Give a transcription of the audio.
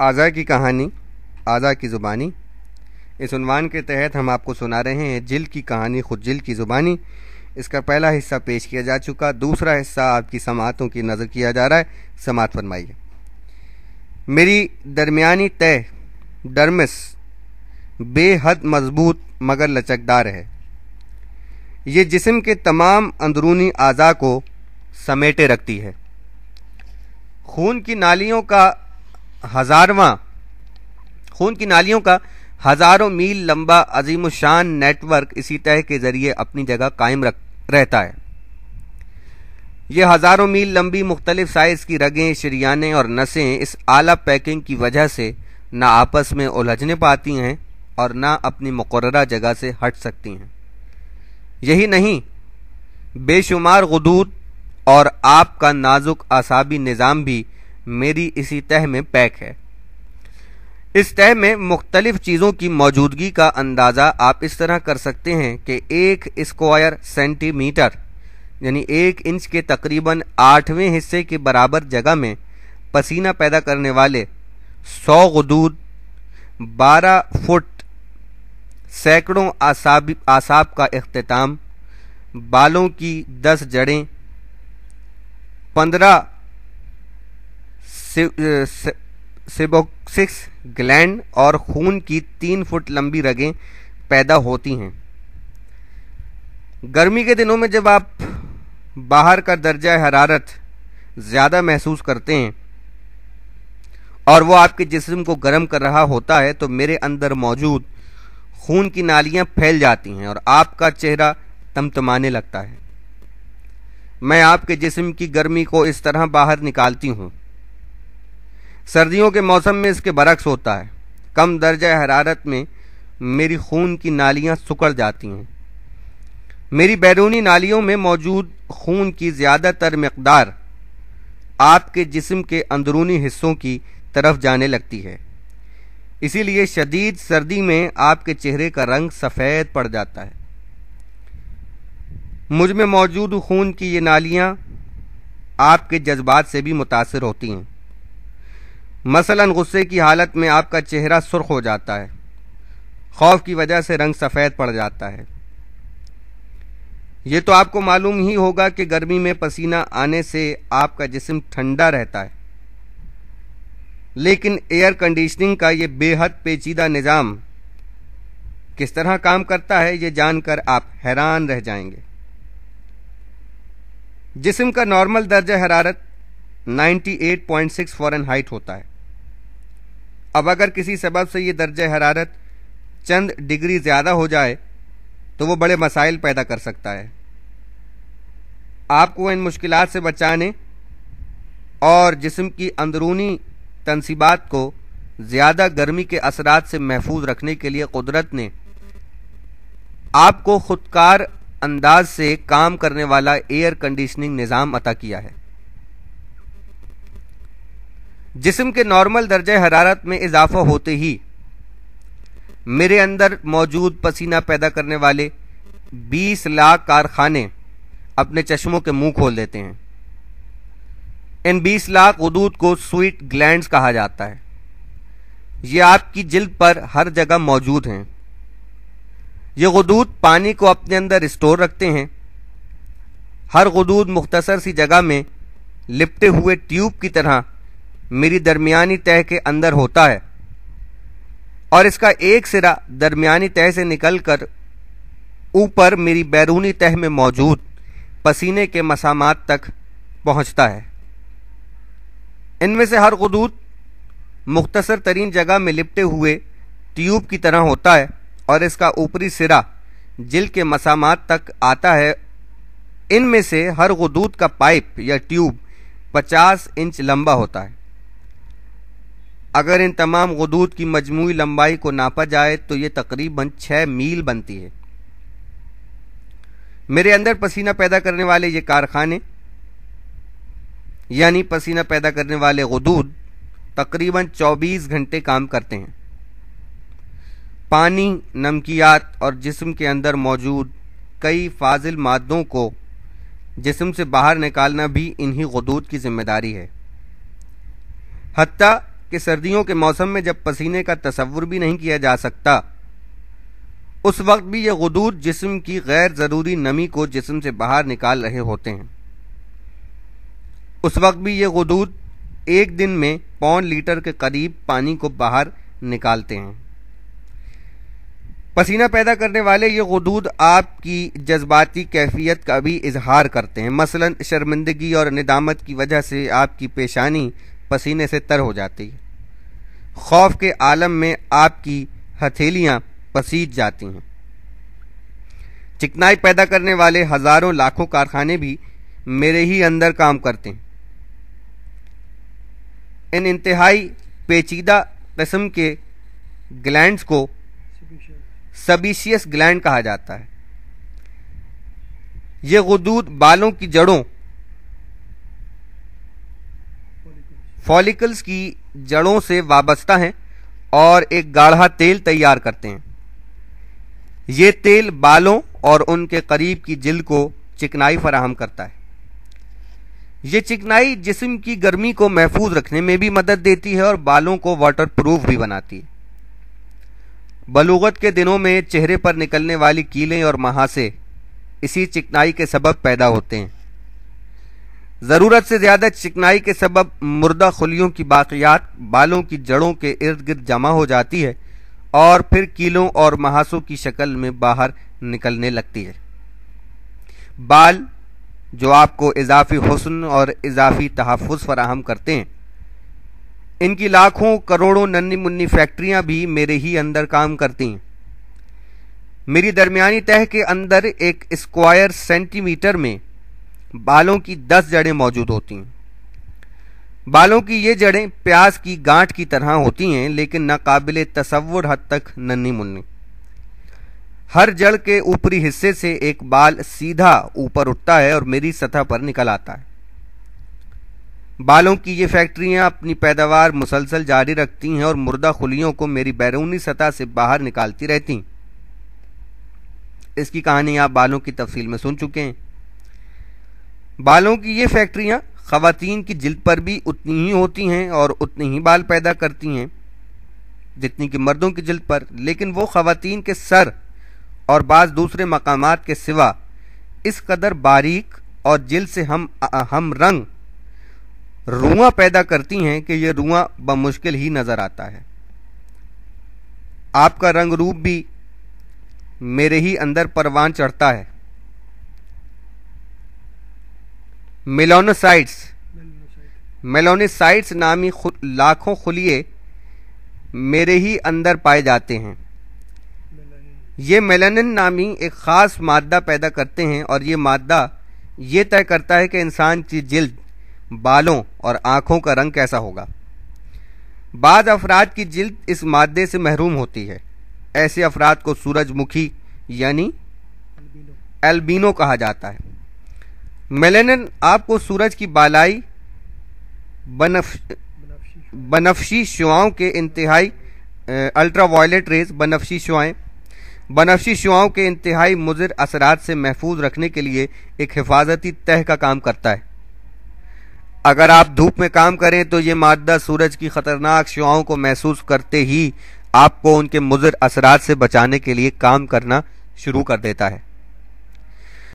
आज़ा की कहानी आज़ा की ज़ुबानी इस उनवान के तहत हम आपको सुना रहे हैं जिल की कहानी खुद जिल की ज़ुबानी इसका पहला हिस्सा पेश किया जा चुका दूसरा हिस्सा आपकी समातों की नज़र किया जा रहा है समात फरमाइए मेरी दरमियानी तय डरमिस बेहद मजबूत मगर लचकदार है ये जिसम के तमाम अंदरूनी अज़ा को समेटे रखती है खून की नालियों का हजारवा खून की नालियों का हजारों मील लंबा अजीम शान नेटवर्क इसी तह के जरिए अपनी जगह कायम रख रहता है यह हजारों मील लंबी मुख्तलिफ साइज की रगें शरियाने और नसें इस आला पैकिंग की वजह से ना आपस में उलझने पाती हैं और ना अपनी मुकर जगह से हट सकती हैं यही नहीं बेशुमार गदूद और आपका नाजुक आसाबी निज़ाम भी मेरी इसी तह में पैक है इस तय में मुख्तलिफ चीज़ों की मौजूदगी का अंदाज़ा आप इस तरह कर सकते हैं कि एक स्क्वायर सेंटीमीटर यानी एक इंच के तकरीबन आठवें हिस्से के बराबर जगह में पसीना पैदा करने वाले सौ गदूद बारह फुट सैकड़ों आसाब आसाब का अख्ताम बालों की दस जड़ें पंद्रह सिबोक्सिस ग्लैंड और खून की तीन फुट लंबी रगें पैदा होती हैं गर्मी के दिनों में जब आप बाहर का दर्जा हरारत ज़्यादा महसूस करते हैं और वो आपके जिस्म को गर्म कर रहा होता है तो मेरे अंदर मौजूद खून की नालियां फैल जाती हैं और आपका चेहरा तमतमाने लगता है मैं आपके जिस्म की गर्मी को इस तरह बाहर निकालती हूँ सर्दियों के मौसम में इसके बरक्स होता है कम दर्ज हरारत में मेरी खून की नालियाँ सुकड़ जाती हैं मेरी बैरूनी नालियों में मौजूद खून की ज़्यादातर मकदार आपके जिस्म के अंदरूनी हिस्सों की तरफ जाने लगती है इसीलिए शदीद सर्दी में आपके चेहरे का रंग सफ़ेद पड़ जाता है मुझ में मौजूद खून की ये नालियाँ आपके जज्बात से भी मुतासर होती हैं मसलन गुस्से की हालत में आपका चेहरा सुर्ख हो जाता है खौफ की वजह से रंग सफ़ेद पड़ जाता है ये तो आपको मालूम ही होगा कि गर्मी में पसीना आने से आपका जिसम ठंडा रहता है लेकिन एयर कंडीशनिंग का ये बेहद पेचीदा निज़ाम किस तरह काम करता है ये जानकर आप हैरान रह जाएंगे जिसम का नॉर्मल दर्जा हरारत 98.6 फॉरन हाइट होता है अब अगर किसी सबब से ये दर्ज हरारत चंद डिग्री ज़्यादा हो जाए तो वो बड़े मसाइल पैदा कर सकता है आपको इन मुश्किल से बचाने और जिसम की अंदरूनी तनसीबात को ज़्यादा गर्मी के असरात से महफूज रखने के लिए कुदरत ने आपको खुदकार अंदाज से काम करने वाला एयर कंडीशनिंग निज़ाम अता किया है जिसम के नॉर्मल दर्ज हरारत में इजाफा होते ही मेरे अंदर मौजूद पसीना पैदा करने वाले 20 लाख कारखाने अपने चश्मों के मुंह खोल देते हैं इन 20 लाख उदूद को स्वीट ग्लैंड्स कहा जाता है ये आपकी जिल्द पर हर जगह मौजूद हैं ये गदूद पानी को अपने अंदर स्टोर रखते हैं हर गदूद मुख्तसर सी जगह में लिपटे हुए ट्यूब की तरह मेरी दरमियानी तह के अंदर होता है और इसका एक सिरा दरमियानी तह से निकलकर ऊपर मेरी बैरूनी तह में मौजूद पसीने के मसामात तक पहुंचता है इनमें से हर गदूद मुख्तसर तरीन जगह में लिपटे हुए ट्यूब की तरह होता है और इसका ऊपरी सिरा जिल के मसामात तक आता है इनमें से हर गदूद का पाइप या ट्यूब 50 इंच लंबा होता है अगर इन तमाम गदूद की मजमू लंबाई को नापा जाए तो ये तकरीबन छः मील बनती है मेरे अंदर पसीना पैदा करने वाले ये कारखाने यानी पसीना पैदा करने वाले गदूद तकरीबन 24 घंटे काम करते हैं पानी नमकियात और जिस्म के अंदर मौजूद कई फाजिल मादों को जिस्म से बाहर निकालना भी इन्हीं गदूद की जिम्मेदारी है हती कि सर्दियों के मौसम में जब पसीने का तस्वुर भी नहीं किया जा सकता उस वक्त भी ये गदूद जिस्म की गैर ज़रूरी नमी को जिस्म से बाहर निकाल रहे होते हैं उस वक्त भी ये गदूद एक दिन में पौन लीटर के करीब पानी को बाहर निकालते हैं पसीना पैदा करने वाले ये गदूद आपकी जज्बाती कैफियत का भी इजहार करते हैं मसलन शर्मिंदगी और निदामत की वजह से आपकी पेशानी पसीने से तर हो जाती है खौफ के आलम में आपकी हथेलियां पसीज जाती हैं चिकनाई पैदा करने वाले हजारों लाखों कारखाने भी मेरे ही अंदर काम करते हैं इन इंतहाई पेचीदा कस्म के ग्लैंड्स को सबीशियस ग्लैंड कहा जाता है ये गदूद बालों की जड़ों फॉलिकल्स की जड़ों से वाबस्ता हैं और एक गाढ़ा तेल तैयार करते हैं ये तेल बालों और उनके करीब की जिल को चिकनाई फराहम करता है ये चिकनाई जिस्म की गर्मी को महफूज रखने में भी मदद देती है और बालों को वाटर प्रूफ भी बनाती है बलूगत के दिनों में चेहरे पर निकलने वाली कीलें और महासे इसी चिकनाई के सबब पैदा होते हैं ज़रूरत से ज़्यादा चिकनाई के सबब मुर्दा खुलियों की बाक़ियात बालों की जड़ों के इर्द गिर्द जमा हो जाती है और फिर कीलों और महासों की शक्ल में बाहर निकलने लगती है बाल जो आपको इजाफी हसन और इजाफी तहफ़ फराहम करते हैं इनकी लाखों करोड़ों नन्नी मुन्नी फैक्ट्रियां भी मेरे ही अंदर काम करती हैं मेरी दरमियानी तह के अंदर एक स्क्वायर सेंटीमीटर में बालों की दस जड़ें मौजूद होती हैं बालों की ये जड़ें प्याज की गांठ की तरह होती हैं लेकिन नाकबिल तस्वुर हद तक नन्नी मुन्नी हर जड़ के ऊपरी हिस्से से एक बाल सीधा ऊपर उठता है और मेरी सतह पर निकल आता है बालों की ये फैक्ट्रियां अपनी पैदावार मुसलसल जारी रखती हैं और मुर्दा खुलियों को मेरी बैरूनी सतह से बाहर निकालती रहती इसकी कहानी आप बालों की तफसील में सुन चुके हैं बालों की ये फैक्ट्रियाँ ख़वातीन की जिल्द पर भी उतनी ही होती हैं और उतनी ही बाल पैदा करती हैं जितनी कि मर्दों की जिल्द पर लेकिन वो ख़वातीन के सर और बाज़ दूसरे मकाम के सिवा इस कदर बारीक और जिल्द से हम हम रंग रुआ पैदा करती हैं कि यह रुआ बमुश्किल ही नज़र आता है आपका रंग रूप भी मेरे ही अंदर परवान चढ़ता है मेलोनोसाइट्स मेलोनिसाइट्स नामी खु, लाखों खुलिए मेरे ही अंदर पाए जाते हैं ये मेलानिन नामी एक ख़ास मादा पैदा करते हैं और ये मादा ये तय करता है कि इंसान की जिल्द बालों और आँखों का रंग कैसा होगा बाद अफराद की जिल्द इस मादे से महरूम होती है ऐसे अफराद को सूरजमुखी यानी एल्बिनो कहा जाता है मेलेनिन आपको सूरज की बालाई बनफशी शुआओं के इंतहाई अल्ट्रा वायलेट रेज बनफशी शुआएं बनफशी शुआओं के इंतहाई मुजर असरात से महफूज रखने के लिए एक हिफाजती तह का काम करता है अगर आप धूप में काम करें तो ये मादा सूरज की ख़तरनाक शुआओं को महसूस करते ही आपको उनके मुजर असरात से बचाने के लिए काम करना शुरू कर देता है